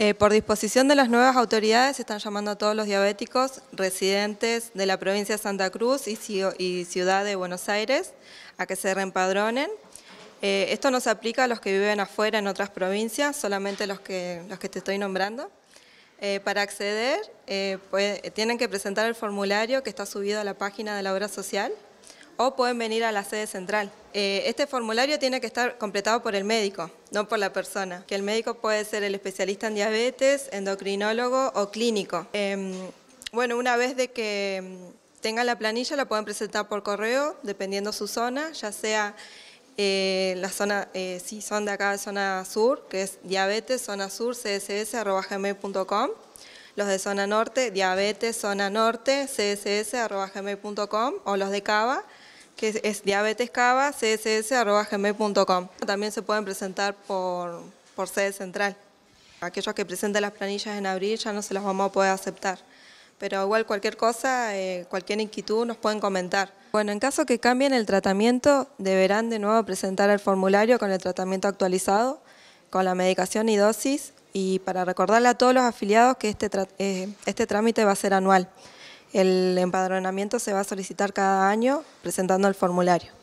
Eh, por disposición de las nuevas autoridades, están llamando a todos los diabéticos residentes de la provincia de Santa Cruz y, ciudad de Buenos Aires a que se reempadronen. Eh, esto no se aplica a los que viven afuera en otras provincias, solamente los que, los que te estoy nombrando. Eh, para acceder, pues, tienen que presentar el formulario que está subido a la página de la obra social o pueden venir a la sede central. Eh, este formulario tiene que estar completado por el médico, no por la persona, que el médico puede ser el especialista en diabetes, endocrinólogo o clínico. Em, bueno, una vez de que em, tengan la planilla, la pueden presentar por correo, dependiendo su zona, ya sea eh, la zona, eh, si son de acá de zona sur, que es diabetes, zona sur, gmail.com Los de zona norte, diabetes, zona norte, gmail.com o los de Cava, que es diabetescava.css.gmail.com. También se pueden presentar por, sede central. Aquellos que presenten las planillas en abril ya no se las vamos a poder aceptar. Pero igual cualquier cosa, eh, cualquier inquietud nos pueden comentar. Bueno, en caso que cambien el tratamiento, deberán de nuevo presentar el formulario con el tratamiento actualizado, con la medicación y dosis, y para recordarle a todos los afiliados que este, eh, este trámite va a ser anual. El empadronamiento se va a solicitar cada año presentando el formulario.